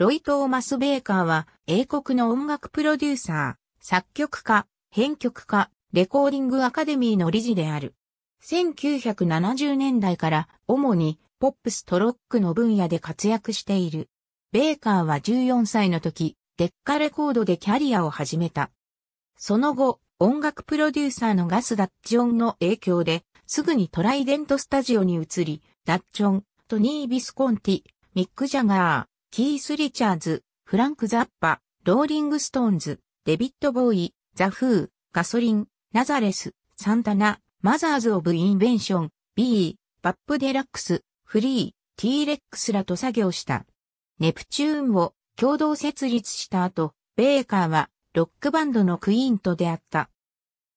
ロイ・トーマス・ベーカーは英国の音楽プロデューサー、作曲家、編曲家、レコーディングアカデミーの理事である。1970年代から主にポップスとロックの分野で活躍している。ベーカーは14歳の時、デッカレコードでキャリアを始めた。その後、音楽プロデューサーのガス・ダッチョンの影響で、すぐにトライデントスタジオに移り、ダッチョン、トニー・ビスコンティ、ミック・ジャガー、キース・リチャーズ、フランク・ザッパ、ローリング・ストーンズ、デビット・ボーイ、ザ・フー、ガソリン、ナザレス、サンタナ、マザーズ・オブ・インベンション、B、バップ・デラックス、フリー、T レックスらと作業した。ネプチューンを共同設立した後、ベーカーはロックバンドのクイーンと出会った。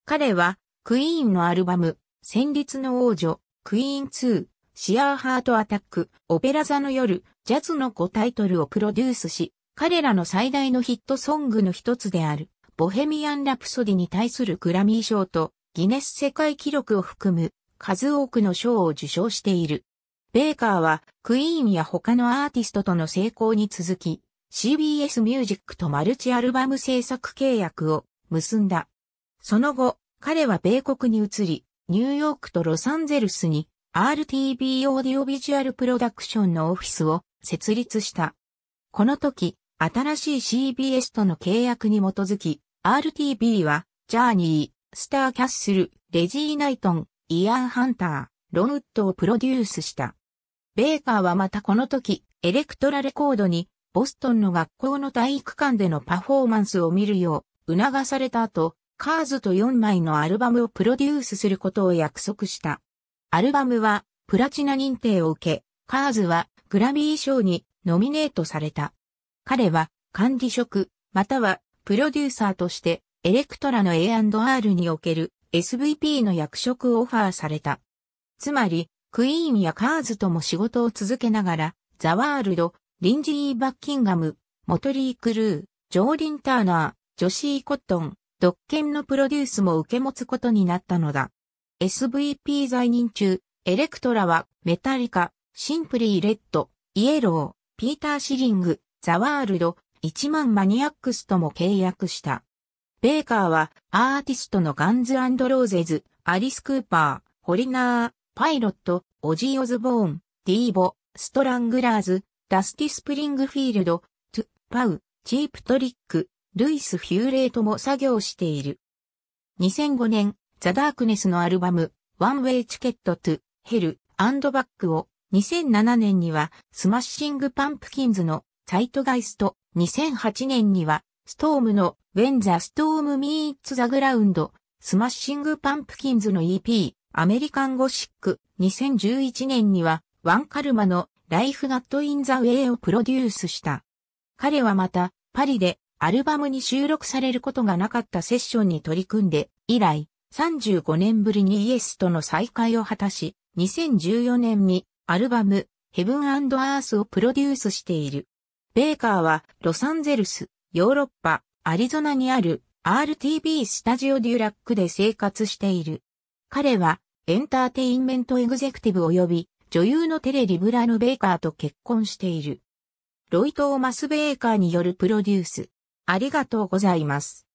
彼はクイーンのアルバム、戦慄の王女、クイーン2、シアーハートアタック、オペラ座の夜、ジャズの5タイトルをプロデュースし、彼らの最大のヒットソングの一つである、ボヘミアン・ラプソディに対するグラミー賞と、ギネス世界記録を含む、数多くの賞を受賞している。ベーカーは、クイーンや他のアーティストとの成功に続き、CBS ミュージックとマルチアルバム制作契約を結んだ。その後、彼は米国に移り、ニューヨークとロサンゼルスに r t b オーディオビジュアルプロダクションのオフィスを設立した。この時、新しい CBS との契約に基づき、RTB は、ジャーニー、スターキャッスル、レジー・ナイトン、イアン・ハンター、ロンウッドをプロデュースした。ベーカーはまたこの時、エレクトラレコードに、ボストンの学校の体育館でのパフォーマンスを見るよう、促された後、カーズと4枚のアルバムをプロデュースすることを約束した。アルバムは、プラチナ認定を受け、カーズは、グラミー賞にノミネートされた。彼は管理職、またはプロデューサーとしてエレクトラの A&R における SVP の役職をオファーされた。つまり、クイーンやカーズとも仕事を続けながら、ザワールド、リンジー・バッキンガム、モトリー・クルー、ジョーリン・ターナー、ジョシー・コットン、独権のプロデュースも受け持つことになったのだ。SVP 在任中、エレクトラはメタリカ、シンプリー・レッド、イエロー、ピーター・シリング、ザ・ワールド、1万マニアックスとも契約した。ベーカーはアーティストのガンズ・アンド・ローゼズ、アリス・クーパー、ホリナー、パイロット、オジー・オズボーン、ディーボ、ストラングラーズ、ダスティ・スプリングフィールド、トゥ・パウ、チープトリック、ルイス・ヒューレイとも作業している。2005年、ザ・ダークネスのアルバム、ワンウェイ・チケット・トゥ・ヘル、アンドバックを2007年にはスマッシングパンプキンズのサイトガイスト、2008年にはストームの When the Storm Meets the Ground、スマッシングパンプキンズの EP、アメリカンゴシック、2011年にはワンカルマの Life n o t in the Way をプロデュースした。彼はまたパリでアルバムに収録されることがなかったセッションに取り組んで以来35年ぶりにイエスとの再会を果たし2014年にアルバム、ヘブンアースをプロデュースしている。ベーカーは、ロサンゼルス、ヨーロッパ、アリゾナにある RTB スタジオデュラックで生活している。彼は、エンターテインメントエグゼクティブ及び、女優のテレ・リブラのベーカーと結婚している。ロイトーマス・ベーカーによるプロデュース。ありがとうございます。